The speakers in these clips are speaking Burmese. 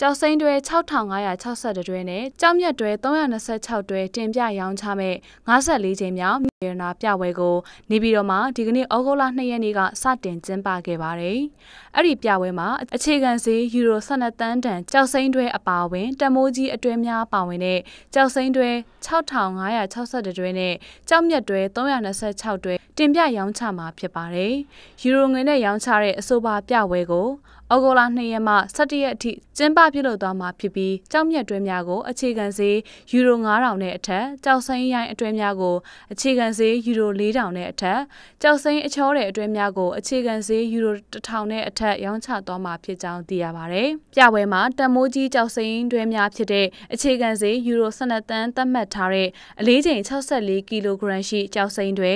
ကြောက်စိမ့်တွဲ6562တွဲနဲ့ကြောက်မြတ်တွဲ326တွဲတင်ပြရောင်းချမဲ့54ချိန်မြောက်မြေရနာပြပွဲကို နေပြည်တော်မှာဒီကနေ့ဩဂုတ်လ2ရက်နေ့ကစတင်ကျင်းပခဲ့ပါတယ်။အဲ့ဒီပြပွဲမှာ အခြေခံဈေးယူရို12တန်းတန်ကြောက်စိမ့်တွဲအပါအဝင် တမိုးကြီးအတွဲများပါဝင်တဲ့ကြောက်စိမ့်တွဲ6562တွဲနဲ့ကြောက်မြတ်တွဲ326တွဲတင်ပြရောင်းချမှာဖြစ်ပါတယ်။ယူရိုငွေနဲ့ရောင်းချတဲ့အဆိုပါပြပွဲကိုဩဂုတ်လ2ရက်မှ17ရက်အထိကျင်းပပြုလုပ်သွားမှာဖြစ်ပြီးကြောက်မြက်တွဲများကိုအခြေခံဈေးယူရို9000နဲ့အထက်ကြောက်စိမ်းရိုင်းအတွဲများကိုအခြေခံဈေးယူရို4000နဲ့အထက်ကြောက်စိမ်းအချောတဲ့အတွဲများကိုအခြေခံဈေးယူရို1000နဲ့အထက်ရောင်းချသွားမှာဖြစ်ကြောင်းသိရပါတယ်။ပြပွဲမှာတန်မိုးကြီးကြောက်စိမ်းတွဲများဖြစ်တဲ့အခြေခံဈေးယူရို12တန်းသတ်မှတ်ထားတဲ့အလေးချိန်64ကီလိုဂရမ်ရှိကြောက်စိမ်းတွဲ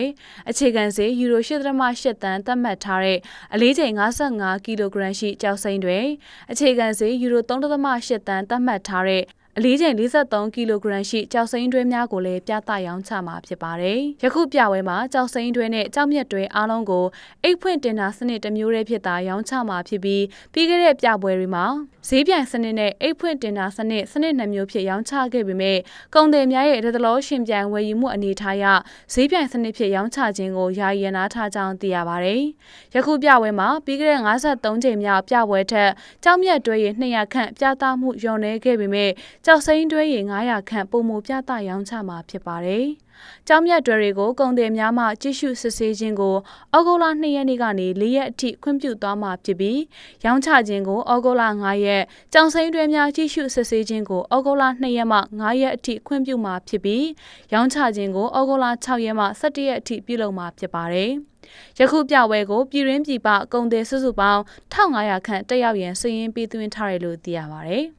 အခြေကန်ဈေးယူရို8.8တန်သတ်မှတ်ထားတဲ့အလေးချိန်55ကီလိုဂရမ်ရှိကြောက်စိမ့်တွင်အခြေခံဈေးယူရို3.8တန်သတ်မှတ်ထားတဲ့အလေးချိန်43ကီလိုဂရမ်ရှိကြောက်စိမ်းတွဲများကိုလည်းပြသရောင်းချမှာဖြစ်ပါတယ်။ယခုပြပွဲမှာကြောက်စိမ်းတွဲနဲ့ကြောက်မြက်တွဲအားလုံးကိုအိတ်ဖွင့်တင်တာစနစ်တစ်မျိုးတည်းဖြစ်သာရောင်းချမှာဖြစ်ပြီးပြီးခဲ့တဲ့ပြပွဲတွေမှာဈေးပြိုင်စနစ်နဲ့အိတ်ဖွင့်တင်တာစနစ်စနစ်နှစ်မျိုးဖြစ်ရောင်းချခဲ့ပေမဲ့ကုန်တယ်များရဲ့ရတလောရှင်ပြိုင်ဝယ်ယူမှုအနေထားရဈေးပြိုင်စနစ်ဖြစ်ရောင်းချခြင်းကိုယာယီရနာထားကြောင်းသိရပါတယ်။ယခုပြပွဲမှာပြီးခဲ့တဲ့53ချိန်မြောက်ပြပွဲထက်ကြောက်မြက်တွဲရဲ့200ခန့်ပြသမှုညွန်နေခဲ့ပေမဲ့ကြောက်စိမ်းတွဲရည်900ခန့်ပုံမှုပြသရောင်းချမှာဖြစ်ပါတယ်။ကြောက်မြတ်တွဲတွေကိုကုန်တယ်များမှကြည့်ရှုစစ်ဆေးခြင်းကိုဩဂုတ်လ2ရက်နေ့ကနေ4ရက်အထိခွင့်ပြုသွားမှာဖြစ်ပြီးရောင်းချခြင်းကိုဩဂုတ်လ9ရက်ကြောက်စိမ်းတွဲများကြည့်ရှုစစ်ဆေးခြင်းကိုဩဂုတ်လ2ရက်မှ9ရက်အထိခွင့်ပြုမှာဖြစ်ပြီးရောင်းချခြင်းကိုဩဂုတ်လ6ရက်မှ17ရက်အထိပြုလုပ်မှာဖြစ်ပါတယ်။ယခုပြပွဲကိုပြည်ရင်းပြည်ပကုန်သည်စုစုပေါင်း1500ခန့်တက်ရောက်ရန်စည်ရင်းပေးသွင်းထားတယ်လို့သိရပါဗျ။